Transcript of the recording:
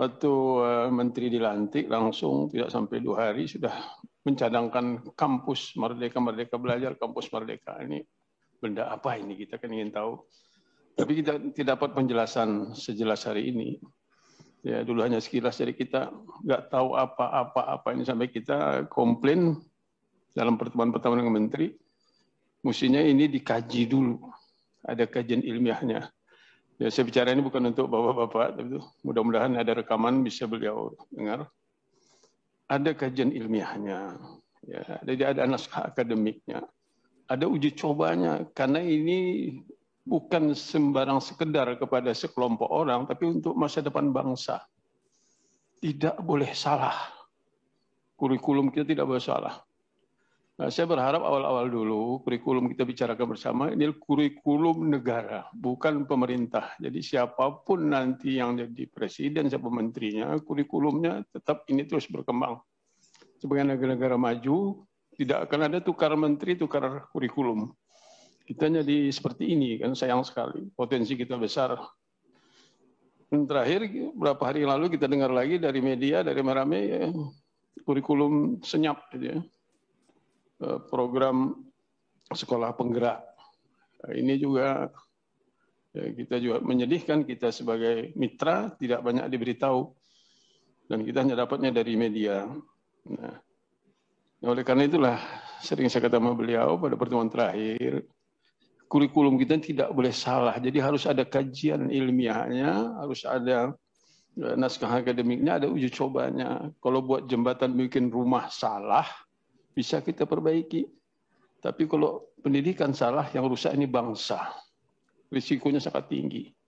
Waktu eh, menteri dilantik langsung tidak sampai dua hari sudah mencadangkan kampus Merdeka Merdeka Belajar, kampus Merdeka. Ini benda apa ini? Kita kan ingin tahu. Tapi kita tidak dapat penjelasan sejelas hari ini. Ya, dulu hanya sekilas dari kita nggak tahu apa-apa-apa ini sampai kita komplain dalam pertemuan pertama dengan menteri. Mestinya ini dikaji dulu. Ada kajian ilmiahnya Ya, saya bicara ini bukan untuk bapak-bapak, tapi mudah-mudahan ada rekaman bisa beliau dengar. Ada kajian ilmiahnya, ya, jadi ada naskah akademiknya, ada uji cobanya, karena ini bukan sembarang sekedar kepada sekelompok orang, tapi untuk masa depan bangsa. Tidak boleh salah. Kurikulum kita tidak boleh salah. Nah, saya berharap awal-awal dulu kurikulum kita bicarakan bersama ini kurikulum negara, bukan pemerintah. Jadi siapapun nanti yang jadi presiden, siapa menterinya, kurikulumnya tetap ini terus berkembang. Sebagai negara-negara maju, tidak akan ada tukar menteri, tukar kurikulum. Kita jadi seperti ini, kan sayang sekali. Potensi kita besar. Dan terakhir, beberapa hari lalu kita dengar lagi dari media, dari merame, ya, kurikulum senyap. Gitu ya Eh, program sekolah penggerak. Eh, ini juga ya, kita juga menyedihkan kita sebagai mitra tidak banyak diberitahu dan kita hanya dapatnya dari media. Nah, oleh karena itulah sering saya kata sama beliau pada pertemuan terakhir kurikulum kita tidak boleh salah. Jadi harus ada kajian ilmiahnya, harus ada eh, naskah akademiknya, ada uji cobanya. Kalau buat jembatan bikin rumah salah, bisa kita perbaiki. Tapi kalau pendidikan salah, yang rusak ini bangsa. Risikonya sangat tinggi.